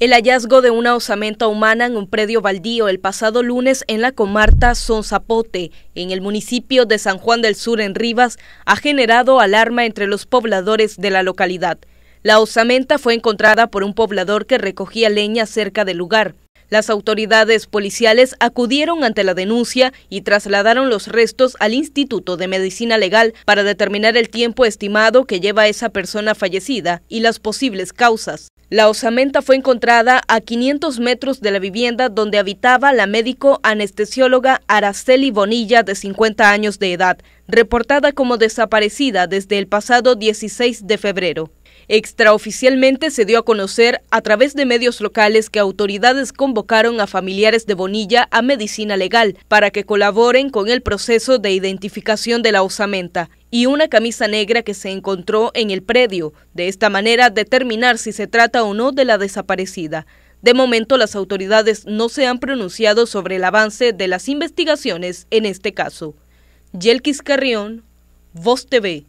El hallazgo de una osamenta humana en un predio baldío el pasado lunes en la comarca Sonzapote, en el municipio de San Juan del Sur en Rivas, ha generado alarma entre los pobladores de la localidad. La osamenta fue encontrada por un poblador que recogía leña cerca del lugar. Las autoridades policiales acudieron ante la denuncia y trasladaron los restos al Instituto de Medicina Legal para determinar el tiempo estimado que lleva esa persona fallecida y las posibles causas. La osamenta fue encontrada a 500 metros de la vivienda donde habitaba la médico anestesióloga Araceli Bonilla, de 50 años de edad, reportada como desaparecida desde el pasado 16 de febrero. Extraoficialmente se dio a conocer a través de medios locales que autoridades convocaron a familiares de Bonilla a medicina legal para que colaboren con el proceso de identificación de la osamenta y una camisa negra que se encontró en el predio, de esta manera determinar si se trata o no de la desaparecida. De momento las autoridades no se han pronunciado sobre el avance de las investigaciones en este caso. Yelkis Carrión, Voz TV.